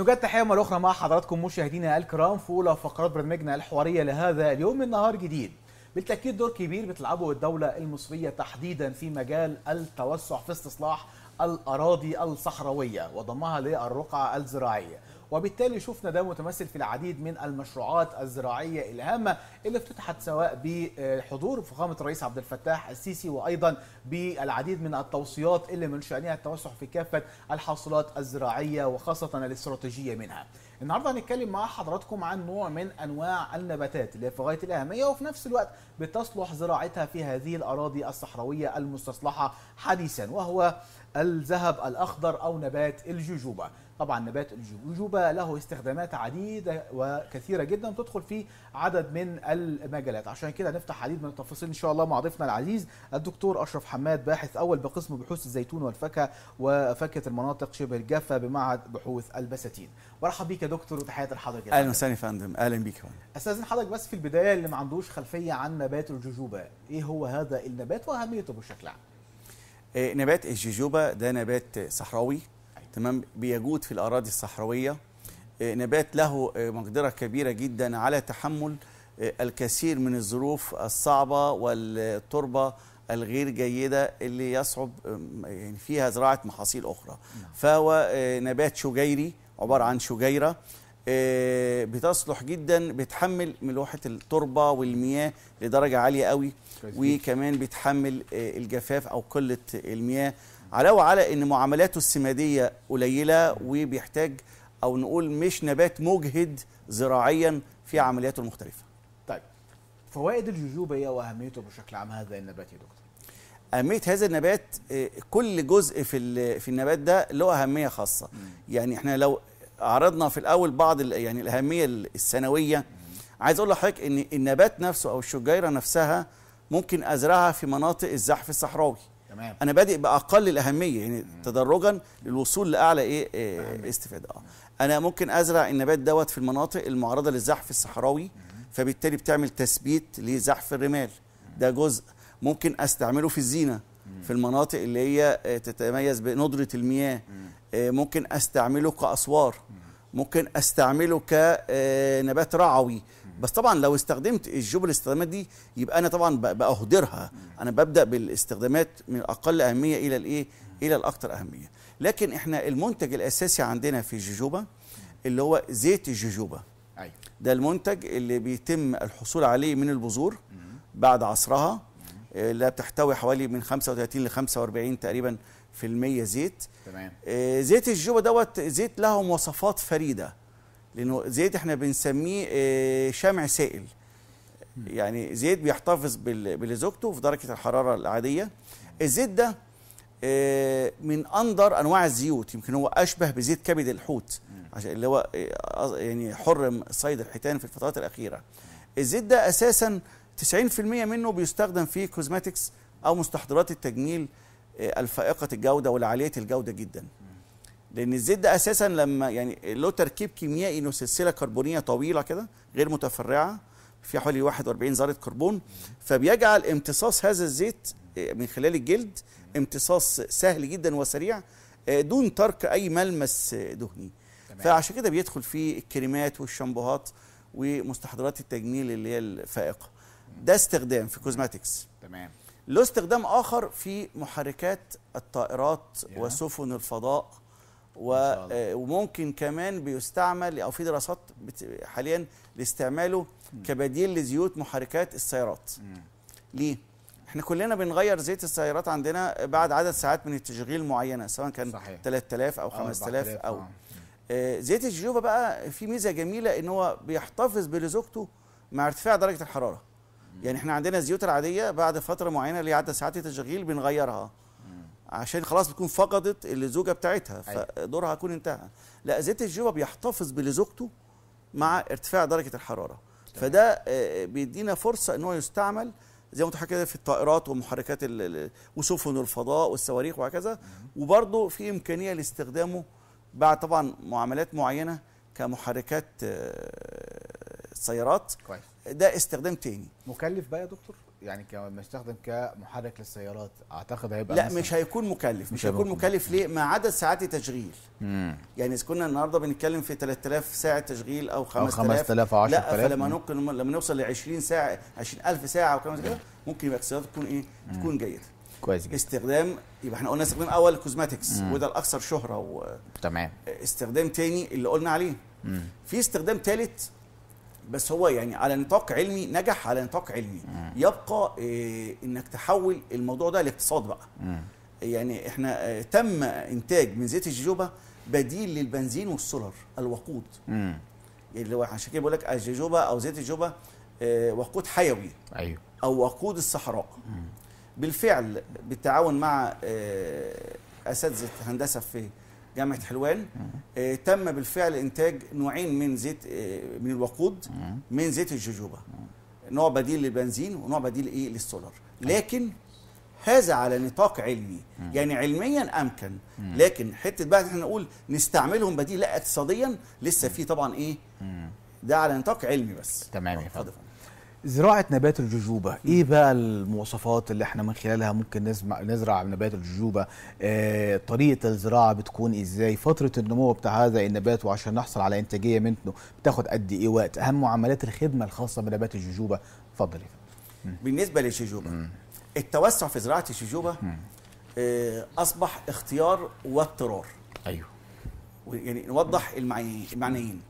نجاد تحيه مره اخرى مع حضراتكم مشاهدينا الكرام في اولى فقرات برنامجنا الحواريه لهذا اليوم من نهار جديد بالتاكيد دور كبير بتلعبه الدوله المصريه تحديدا في مجال التوسع في استصلاح الاراضي الصحراويه وضمها للرقعه الزراعيه وبالتالي شفنا ده متمثل في العديد من المشروعات الزراعيه الهامه اللي افتتحت سواء بحضور فخامه الرئيس عبد الفتاح السيسي وايضا بالعديد من التوصيات اللي من شانها التوسع في كافه الحاصلات الزراعيه وخاصه الاستراتيجيه منها. النهارده هنتكلم مع حضراتكم عن نوع من انواع النباتات اللي في غايه الاهميه وفي نفس الوقت بتصلح زراعتها في هذه الاراضي الصحراويه المستصلحه حديثا وهو الذهب الأخضر أو نبات الجوجوبا طبعا نبات الجوجوبا له استخدامات عديدة وكثيرة جدا تدخل في عدد من المجالات عشان كده هنفتح عديد من التفاصيل إن شاء الله مع ضيفنا العزيز الدكتور أشرف حماد باحث أول بقسم بحوث الزيتون والفاكهة وفاكهة المناطق شبه الجافة بمعهد بحوث البساتين مرحبا بيك يا دكتور وتحياتي لحضرتك أهلا وسهلا يا فندم أهلا بيك يا أستاذن حضرتك بس في البداية اللي ما عندوش خلفية عن نبات الجوجوبا إيه هو هذا النبات وأهميته بشكل عام آه، نبات الجوجوبا ده نبات صحراوي تمام بيجود في الاراضي الصحراويه آه، نبات له آه، مقدره كبيره جدا على تحمل الكثير من الظروف الصعبه والتربه الغير جيده اللي يصعب يعني فيها زراعه محاصيل اخرى نعم. فهو نبات شجيري عباره عن شجيره آه، بتصلح جدا بتحمل ملوحه التربه والمياه لدرجه عاليه قوي وكمان بتحمل آه، الجفاف او قله المياه علاوه على ان معاملاته السماديه قليله وبيحتاج او نقول مش نبات مجهد زراعيا في عملياته المختلفه. طيب فوائد هي واهميته بشكل عام هذا النبات يا دكتور. اهميه هذا النبات آه، كل جزء في في النبات ده له اهميه خاصه يعني احنا لو عرضنا في الاول بعض يعني الاهميه السنويه عايز اقول لحضرتك ان النبات نفسه او الشجيره نفسها ممكن ازرعها في مناطق الزحف الصحراوي تمام انا بادئ باقل الاهميه يعني تدرجا للوصول لاعلى ايه, إيه استفاده اه انا ممكن ازرع النبات دوت في المناطق المعرضه للزحف الصحراوي فبالتالي بتعمل تثبيت لزحف الرمال ده جزء ممكن استعمله في الزينه في المناطق اللي هي آه، تتميز بندره المياه آه، ممكن استعمله كاسوار ممكن استعمله كنبات آه، رعوي بس طبعا لو استخدمت الجبل الاستخدامات دي يبقى انا طبعا باهدرها انا ببدا بالاستخدامات من اقل اهميه الى الايه الى الاكثر اهميه لكن احنا المنتج الاساسي عندنا في الجوجوبا اللي هو زيت الجوجوبا ايوه ده المنتج اللي بيتم الحصول عليه من البذور بعد عصرها اللي آه، بتحتوي حوالي من 35 ل 45 تقريبا في المية زيت تمام آه، زيت الجوبة دوت زيت له مواصفات فريدة لأنه زيت احنا بنسميه آه، شمع سائل يعني زيت بيحتفظ بلزوجته في درجة الحرارة العادية الزيت ده آه، من أندر أنواع الزيوت يمكن هو أشبه بزيت كبد الحوت عشان اللي هو يعني حرم صيد الحيتان في الفترات الأخيرة الزيت ده أساساً 90% منه بيستخدم في كوزماتكس او مستحضرات التجميل الفائقه الجوده والعاليه الجوده جدا لان الزيت ده اساسا لما يعني له تركيب كيميائي انه سلسله كربونيه طويله كده غير متفرعه في حوالي 41 ذره كربون فبيجعل امتصاص هذا الزيت آه، من خلال الجلد امتصاص سهل جدا وسريع آه، دون ترك اي ملمس آه، دهني تمام. فعشان كده بيدخل فيه الكريمات والشامبوهات ومستحضرات التجميل اللي هي الفائقه ده استخدام في كوزماتكس تمام له استخدام آخر في محركات الطائرات وسفن الفضاء آه، وممكن كمان بيستعمل او في دراسات حاليا لاستعماله كبديل لزيوت محركات السيارات ليه احنا كلنا بنغير زيت السيارات عندنا بعد عدد ساعات من التشغيل معينه سواء كان صحيح. 3000 او 5000 آه، آه. او, زيت الجيوبا بقى في ميزه جميله ان هو بيحتفظ بلزوجته مع ارتفاع درجه الحراره يعني احنا عندنا الزيوت العاديه بعد فتره معينه اللي عدى ساعات التشغيل بنغيرها عشان خلاص بتكون فقدت اللزوجه بتاعتها أيوة. فدورها هيكون انتهى لا زيت الجوبه بيحتفظ بلزوجته مع ارتفاع درجه الحراره فده آه، بيدينا فرصه ان هو يستعمل زي ما انت كده في الطائرات ومحركات وسفن الفضاء والصواريخ وهكذا وبرضه في امكانيه لاستخدامه بعد طبعا معاملات معينه كمحركات آه، سيارات كويس ده استخدام تاني مكلف بقى يا دكتور يعني كمستخدم كمحرك للسيارات اعتقد هيبقى لا مش هيكون مكلف مش هيكون مكلف ليه مع عدد ساعات تشغيل مم. يعني اذا كنا النهارده بنتكلم في 3000 ساعه تشغيل او 5000 او 10000 لا فلما ممكن لما نوصل ل 20 ساعه 20000 ساعه او كده ممكن يبقى السيارات تكون ايه مم. تكون جيده كويس جدا استخدام يبقى احنا قلنا استخدام اول كوزماتكس وده الاكثر شهره و... تمام استخدام تاني اللي قلنا عليه مم. في استخدام ثالث بس هو يعني على نطاق علمي نجح على نطاق علمي مم. يبقى إيه انك تحول الموضوع ده لاقتصاد بقى مم. يعني احنا آه، تم انتاج من زيت الجوجوبا بديل للبنزين والسولر الوقود امم اللي هو عشان كده بقول لك الجوجوبا او زيت الجوجوبا آه، وقود حيوي ايوه او وقود الصحراء مم. بالفعل بالتعاون مع آه، اساتذه هندسه في جامعه حلوان آه تم بالفعل انتاج نوعين من زيت آه من الوقود من زيت الجوجوبا نوع بديل للبنزين ونوع بديل ايه للسولار لكن هذا على نطاق علمي مم. يعني علميا امكن مم. لكن حته بقى احنا نقول نستعملهم بديل لا اقتصاديا لسه في طبعا ايه مم. ده على نطاق علمي بس تمام يا فندم زراعة نبات الجوجوبا إيه بقى المواصفات اللي إحنا من خلالها ممكن نزمع نزرع نبات الجوجوبا آه، طريقة الزراعة بتكون إزاي؟ فترة النمو بتاع هذا النبات وعشان نحصل على إنتاجية منه بتاخد قد إيه وقت؟ أهم معاملات الخدمة الخاصة بنبات الجوجوبا اتفضل بالنسبة للجوجوبا التوسع في زراعة الجوجوبا آه، أصبح اختيار واضطرار. أيوه يعني نوضح المعنيين.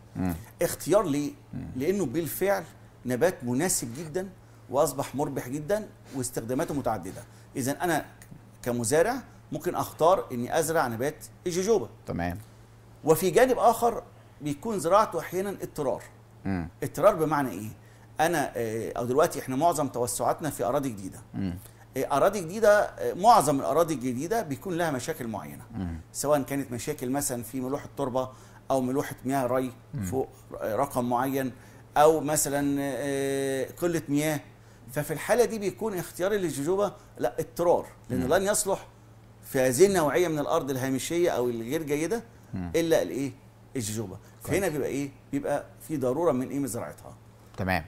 اختيار ليه؟ لأنه بالفعل نبات مناسب جدا واصبح مربح جدا واستخداماته متعدده اذا انا كمزارع ممكن اختار اني ازرع نبات الجوجوبا تمام وفي جانب اخر بيكون زراعته احيانا اضطرار مم. اضطرار بمعنى ايه انا آه، او دلوقتي احنا معظم توسعاتنا في اراضي جديده مم. آه، اراضي جديده آه، معظم الاراضي الجديده بيكون لها مشاكل معينه مم. سواء كانت مشاكل مثلا في ملوحه التربه او ملوحه مياه مم. فوق رقم معين او مثلا آه، آه، قله مياه ففي الحاله دي بيكون اختيار الجوجوبا لا اضطرار لانه نعم. لن يصلح في هذه النوعيه من الارض الهامشيه او الغير جيده نعم. الا الايه الجوجوبا فهنا بيبقى ايه بيبقى في ضروره من ايه مزرعتها تمام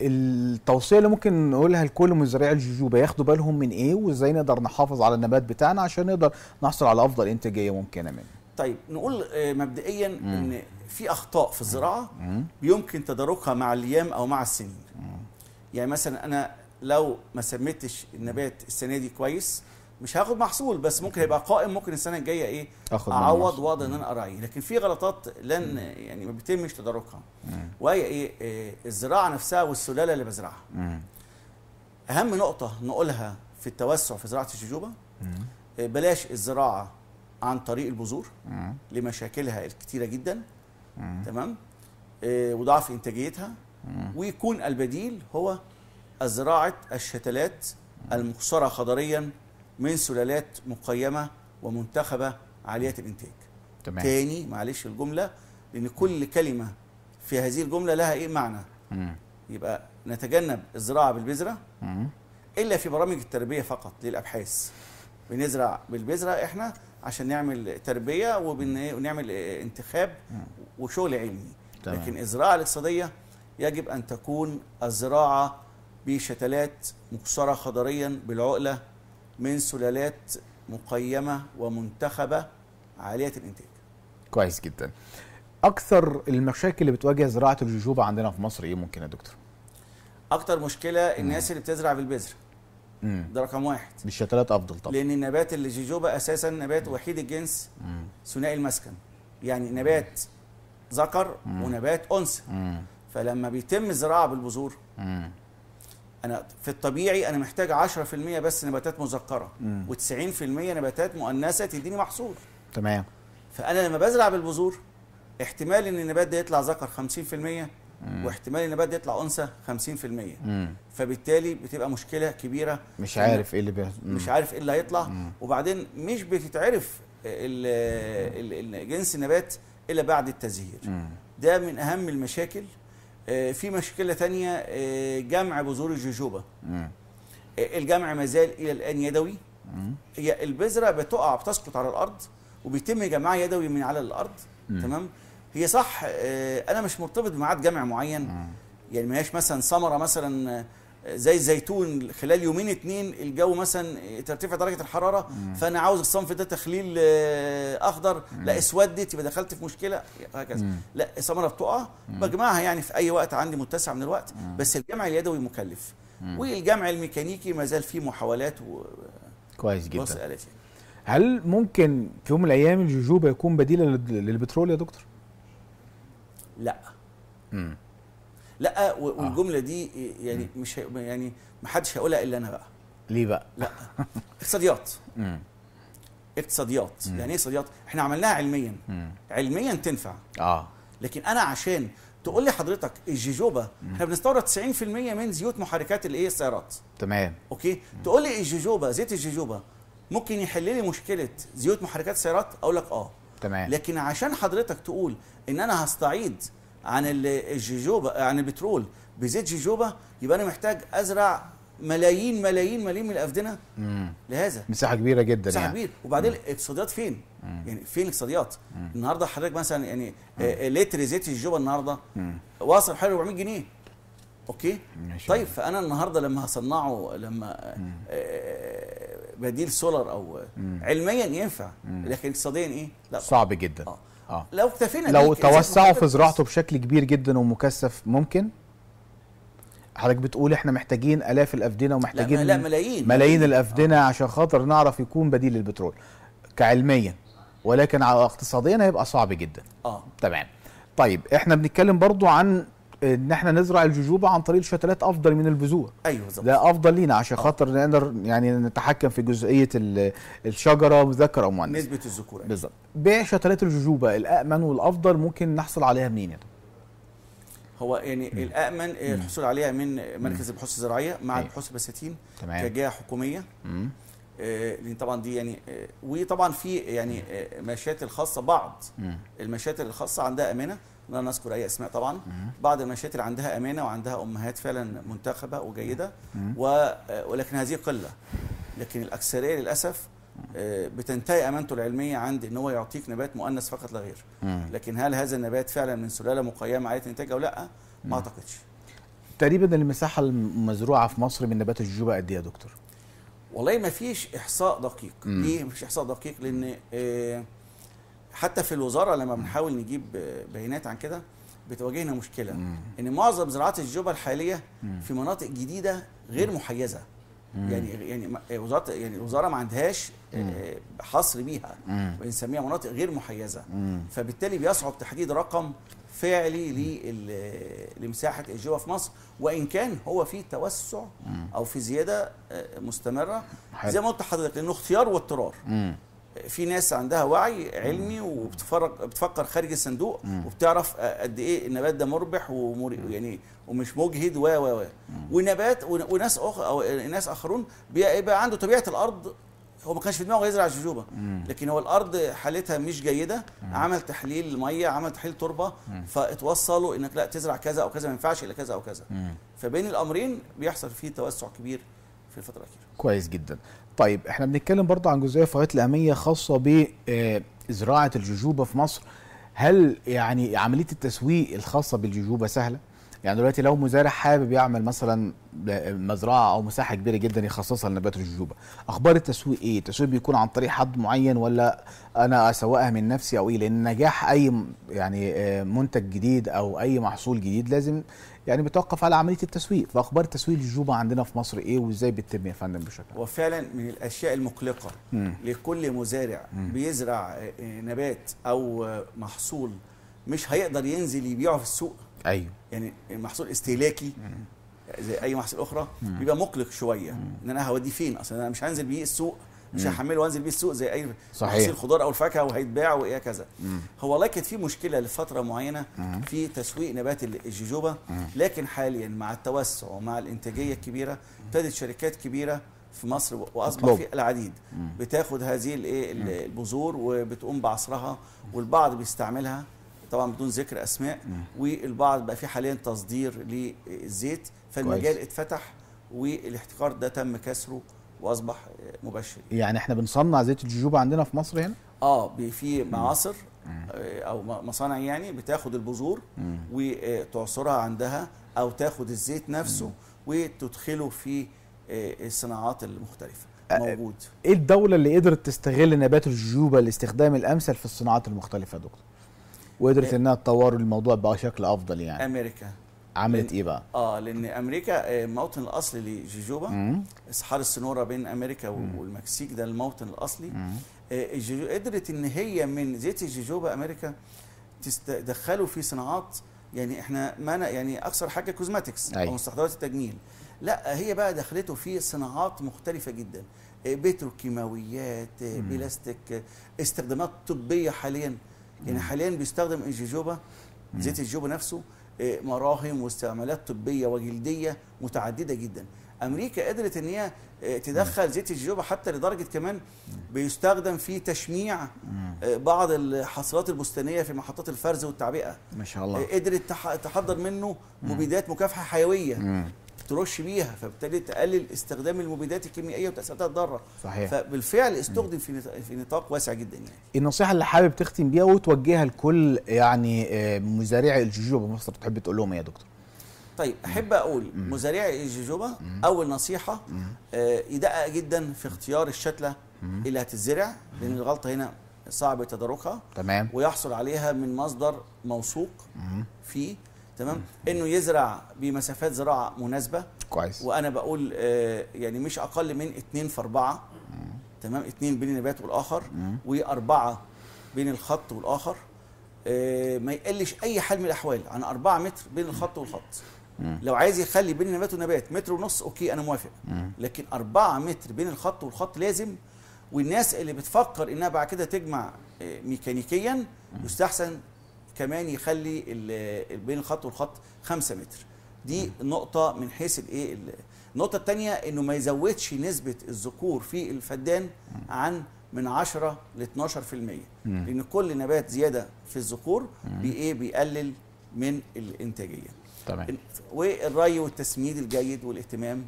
التوصيه اللي ممكن نقولها لكل مزارعي الجوجوبه ياخدوا بالهم من ايه وازاي نقدر نحافظ على النبات بتاعنا عشان نقدر نحصل على افضل انتاجيه ممكنه منه طيب نقول آه، مبدئيا مم. ان في اخطاء في الزراعه يمكن تداركها مع الايام او مع السنين يعني مثلا انا لو ما سميتش النبات السنه دي كويس مش هاخد محصول بس ممكن هيبقى قائم ممكن السنه الجايه ايه اعوض واقدر ان انا اراعيه لكن في غلطات لن يعني ما بيتمش تداركها وهي إيه, ايه الزراعه نفسها والسلاله اللي بزرعها اهم نقطه نقولها في التوسع في زراعه الجوجوبا آه، بلاش الزراعه عن طريق البذور لمشاكلها الكتيره جدا مم. تمام آه، وضعف انتاجيتها ويكون البديل هو زراعه الشتلات المخصره خضريا من سلالات مقيمه ومنتخبه عاليه الانتاج تمام. تاني معلش الجمله لان كل كلمه في هذه الجمله لها ايه معنى مم. يبقى نتجنب الزراعه بالبذره الا في برامج التربيه فقط للابحاث بنزرع بالبذره احنا عشان نعمل تربيه ونعمل انتخاب وشغل علمي تمام. لكن الزراعه الاقتصاديه يجب ان تكون الزراعه بشتلات مكسره خضريا بالعقله من سلالات مقيمه ومنتخبه عاليه الانتاج كويس جدا اكثر المشاكل اللي بتواجه زراعه الجوجوبا عندنا في مصر ايه ممكن يا دكتور أكثر مشكله الناس اللي بتزرع بالبذره مم. ده رقم واحد بالشتلات افضل طبعا لان النبات اللي جيجوبا اساسا نبات وحيد الجنس ثنائي المسكن يعني نبات ذكر ونبات انثى فلما بيتم الزراعه بالبذور انا في الطبيعي انا محتاج 10% بس نباتات مذكره و90% نباتات مؤنثه تديني محصول تمام فانا لما بزرع بالبذور احتمال ان النبات ده يطلع ذكر 50% واحتمال ان ده يطلع انثى 50% مم. فبالتالي بتبقى مشكله كبيره مش عارف ايه اللي بي... مش عارف ايه اللي هيطلع مم. وبعدين مش بتتعرف جنس النبات الا بعد التزهير مم. ده من اهم المشاكل آه، في مشكله ثانيه آه، جمع بذور الجوجوبا آه، الجمع ما زال الى الان يدوي هي البذره بتقع بتسقط على الارض وبيتم جمعها يدوي من على الارض مم. تمام هي صح آه، انا مش مرتبط بميعاد جامع معين يعني ما هياش مثلا ثمره مثلا آه، زي الزيتون خلال يومين اتنين الجو مثلا ترتفع درجه الحراره فانا عاوز الصنف ده تخليل آه، اخضر لا اسودت يبقى دخلت في مشكله هكذا لا الثمره بتقع بجمعها يعني في اي وقت عندي متسع من الوقت بس الجمع اليدوي مكلف والجمع الميكانيكي ما زال فيه محاولات و كويس جدا يعني. هل ممكن في يوم من الايام الجوجوبا يكون بديلا للبترول يا دكتور؟ لا مم. لا آه. والجمله دي يعني مم. مش يعني ما حدش هيقولها الا انا بقى ليه بقى لا اقتصاديات اقتصاديات يعني ايه اقتصاديات احنا عملناها علميا مم. علميا تنفع اه لكن انا عشان تقول لي حضرتك الججوبه احنا بنستورد 90% من زيوت محركات الايه السيارات تمام اوكي مم. تقول لي الججوبه زيت الججوبه ممكن يحل لي مشكله زيوت محركات السيارات اقول لك اه تمام لكن عشان حضرتك تقول ان انا هستعيد عن الجوجوبا عن البترول بزيت جوجوبا يبقى انا محتاج ازرع ملايين ملايين ملايين من الافدنه لهذا مساحه كبيره جدا مساحه يعني. كبيره وبعدين الاقتصاديات فين مم. يعني فين الاقتصاديات النهارده حضرتك مثلا يعني آه لتر زيت الجوبا النهارده واصل حوالي 400 جنيه اوكي ماشي. طيب فانا النهارده لما هصنعه لما آه بديل سولار او مم. علميا ينفع مم. لكن اقتصاديا ايه لا صعب جدا آه. آه. لو اكتفينا لو توسعوا في زراعته بشكل كبير جدا ومكثف ممكن حضرتك بتقول احنا محتاجين الاف الافدنه ومحتاجين لا, لا ملايين ملايين الافدنه آه. عشان خاطر نعرف يكون بديل للبترول كعلميا ولكن اقتصاديا هيبقى صعب جدا اه تمام طيب احنا بنتكلم برضو عن ان احنا نزرع الجوجوبا عن طريق الشتلات افضل من البذور ايوه بالظبط ده افضل لينا عشان خاطر نقدر يعني نتحكم في جزئيه الشجره مذكر او مؤنث نسبه الذكوره أيوه. بالظبط بيع شتلات الجوجوبا الامن والافضل ممكن نحصل عليها منين يعني؟ هو يعني مم. الامن الحصول عليها من مركز البحوث الزراعيه مع أيوه. البحوث البساتين كجهه حكوميه مم. آه، لان طبعا دي يعني آه، وطبعا في يعني آه، مشاتل خاصه بعض المشاتل الخاصه عندها امانه لا نذكر اي اسماء طبعا بعض المشاتل عندها امانه وعندها امهات فعلا منتخبه وجيده ولكن هذه قله لكن الاكثريه للاسف بتنتهي امانته العلميه عند ان هو يعطيك نبات مؤنث فقط لا غير لكن هل هذا النبات فعلا من سلاله مقيمه عاليه الانتاج او لا ما اعتقدش تقريبا المساحه المزروعه في مصر من نبات الجوجوبا قد ايه يا دكتور والله ما فيش احصاء دقيق مم. ليه ما فيش احصاء دقيق لان آه، حتى في الوزاره لما بنحاول نجيب بيانات عن كده بتواجهنا مشكله مم. ان معظم زراعات الجبل الحاليه في مناطق جديده غير محيزه مم. يعني يعني آه، وزاره يعني الوزاره ما عندهاش آه، حصر بيها بنسميها مناطق غير محيزه فبالتالي بيصعب تحديد رقم فعلي لمساحه الجوه في مصر وان كان هو في توسع او في زياده آه، مستمره زي ما قلت لحضرتك لانه اختيار واضطرار في ناس عندها وعي علمي وبتفرق بتفكر خارج الصندوق وبتعرف آه، قد ايه النبات ده مربح ويعني ومش مجهد و و و ونبات وناس اخر او ناس اخرون بيبقى عنده طبيعه الارض هو ما كانش في دماغه يزرع الجوجوبا لكن هو الارض حالتها مش جيده مم. عمل تحليل ميه عمل تحليل تربه فاتوصلوا انك لا تزرع كذا او كذا ما ينفعش الا كذا او كذا مم. فبين الامرين بيحصل فيه توسع كبير في الفتره الاخيره كويس جدا طيب احنا بنتكلم برضه عن جزئيه فوائد الاهميه خاصه بزراعه آه، الجوجوبا في مصر هل يعني عمليه التسويق الخاصه بالجوجوبا سهله يعني دلوقتي لو مزارع حابب يعمل مثلا مزرعه او مساحه كبيره جدا يخصصها لنبات الجوجوبه اخبار التسويق ايه التسويق بيكون عن طريق حد معين ولا انا اسوقها من نفسي او ايه لان نجاح اي يعني آه، منتج جديد او اي محصول جديد لازم يعني بتوقف على عمليه التسويق فاخبار تسويق الجوجوبه عندنا في مصر ايه وازاي بتتم يا فندم بشكل وفعلا من الاشياء المقلقه مم. لكل مزارع مم. بيزرع آه، آه، نبات او محصول مش هيقدر ينزل يبيعه في السوق ايوه يعني المحصول الاستهلاكي زي اي محصول اخرى بيبقى مقلق شويه ان انا هوديه فين اصلا انا مش هنزل بيه السوق مش هحمله وانزل بيه السوق زي اي صحيح. محصول خضار او الفاكهه وهيتباع وايه كذا هو والله كانت في مشكله لفتره معينه مم. في تسويق نبات الجوجوبا لكن حاليا مع التوسع ومع الانتاجيه الكبيره ابتدت شركات كبيره في مصر واصبح في العديد مم. بتاخد هذه الايه البذور وبتقوم بعصرها والبعض بيستعملها طبعا بدون ذكر اسماء والبعض بقى في حاليا تصدير للزيت فالمجال اتفتح والاحتكار ده تم كسره واصبح مباشر يعني احنا بنصنع زيت الجوجوبا عندنا في مصر هنا اه في معاصر آه، او مصانع يعني بتاخد البذور وتعصرها عندها او تاخد الزيت نفسه وتدخله في آه، الصناعات المختلفه آه، موجود ايه الدوله اللي قدرت تستغل نبات الجوجوبا لاستخدام الامثل في الصناعات المختلفه يا دكتور وقدرت انها تطور الموضوع بشكل افضل يعني امريكا عملت ايه بقى؟ اه لان امريكا آه، الموطن الاصلي لجيجوبا اسحار السنوره بين امريكا والمكسيك ده الموطن الاصلي آه، قدرت ان هي من زيت الجيجوبا امريكا تدخلوا في صناعات يعني احنا ما يعني اكثر حاجه كوزماتكس او مستحضرات التجميل لا هي بقى دخلته في صناعات مختلفه جدا آه، بتروكيماويات بلاستيك استخدامات طبيه حاليا لان يعني حاليا بيستخدم الجوجوبا زيت الجوجوبا نفسه آه، مراهم واستعمالات طبيه وجلديه متعدده جدا امريكا قدرت ان هي آه، تدخل زيت الجوجوبا حتى لدرجه كمان بيستخدم في تشميع آه، بعض الحصيلات البستانيه في محطات الفرز والتعبئه ما شاء الله قدرت تحضر منه مبيدات مكافحه حيويه ترش بيها فبالتالي تقلل استخدام المبيدات الكيميائيه وتاثيراتها الضاره صحيح فبالفعل استخدم في في نطاق واسع جدا يعني النصيحه اللي حابب تختم بيها وتوجهها لكل يعني آه، مزارعي الجوجوبا مصر تحب تقول لهم ايه يا دكتور طيب احب اقول مزارعي الجوجوبا اول نصيحه آه، يدقق جدا في اختيار الشتله اللي هتتزرع لان الغلطه هنا صعب تداركها تمام ويحصل عليها من مصدر موثوق فيه تمام انه يزرع بمسافات زراعه مناسبه كويس وانا بقول آه، يعني مش اقل من 2 في 4 تمام 2 بين النبات والاخر و4 بين الخط والاخر آه، ما يقلش اي حال من الاحوال عن 4 متر بين الخط والخط لو عايز يخلي بين النبات والنبات متر ونص اوكي انا موافق لكن 4 متر بين الخط والخط لازم والناس اللي بتفكر انها بعد كده تجمع آه، ميكانيكيا يستحسن كمان يخلي بين الخط والخط 5 متر دي نقطه من حيث الايه النقطه الثانيه انه ما يزودش نسبه الذكور في الفدان عن من 10 ل 12% لان كل نبات زياده في الذكور بايه بيقلل من الانتاجيه تمام والري والتسميد الجيد والاهتمام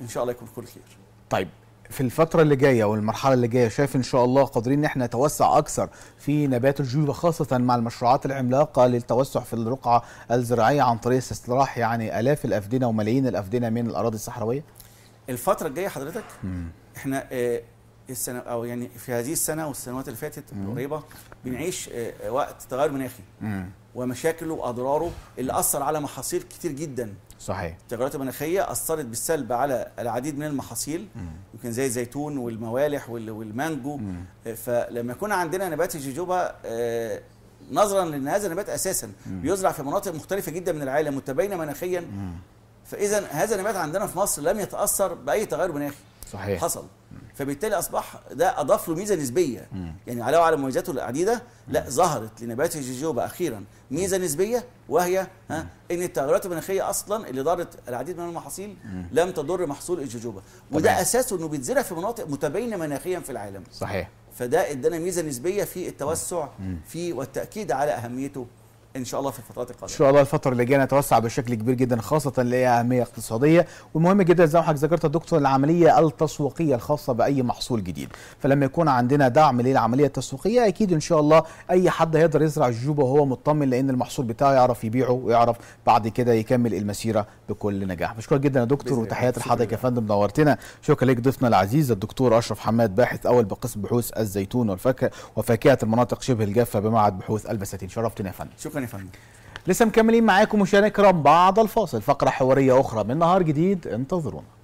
ان شاء الله يكون كل خير طيب في الفترة اللي جاية والمرحلة اللي جاية شايف إن شاء الله قادرين إن احنا نتوسع أكثر في نبات الجيوب خاصة مع المشروعات العملاقة للتوسع في الرقعة الزراعية عن طريق استراح يعني آلاف الأفدنة وملايين الأفدنة من الأراضي الصحراوية؟ الفترة الجاية حضرتك احنا اه السنة أو يعني في هذه السنة والسنوات اللي فاتت القريبة بنعيش اه وقت تغير مناخي ومشاكله وأضراره اللي أثر على محاصيل كتير جدا صحيح التغيرات المناخيه اثرت بالسلب على العديد من المحاصيل يمكن زي الزيتون والموالح والمانجو مم. فلما يكون عندنا نبات الجوجوبا آه، نظرا لان هذا النبات اساسا مم. بيزرع في مناطق مختلفه جدا من العالم متباينه مناخيا فاذا هذا النبات عندنا في مصر لم يتاثر باي تغير مناخي صحيح حصل فبالتالي اصبح ده اضاف له ميزه نسبيه مم. يعني علاوه على مميزاته العديده لا ظهرت لنبات الجوجوبا اخيرا ميزه نسبيه وهي ها ان التغيرات المناخيه اصلا اللي ضرت العديد من المحاصيل لم تضر محصول الجوجوبا وده اساسه انه بيتزرع في مناطق متباينه مناخيا في العالم صحيح فده ادانا ميزه نسبيه في التوسع في والتاكيد على اهميته ان شاء الله في الفترات القادمه ان شاء الله الفتره اللي جايه نتوسع بشكل كبير جدا خاصه اللي هي اهميه اقتصاديه ومهم جدا زي ما حضرتك ذكرت يا دكتور العمليه التسويقيه الخاصه باي محصول جديد فلما يكون عندنا دعم للعمليه التسويقيه اكيد ان شاء الله اي حد هيقدر يزرع الجوبه وهو مطمن لان المحصول بتاعه يعرف يبيعه ويعرف بعد كده يكمل المسيره بكل نجاح بشكرك جدا يا دكتور وتحياتي لحضرتك يا فندم نورتنا شكرا لك ضيفنا العزيز الدكتور اشرف حماد باحث اول بقسم بحوث الزيتون والفاكهه وفاكهه المناطق شبه الجافه بمعهد بحوث البساتين شرفتنا يا فندم شكرا يا فندم لسه مكملين معاكم مشاهدينا الكرام بعد الفاصل فقره حواريه اخرى من نهار جديد انتظرونا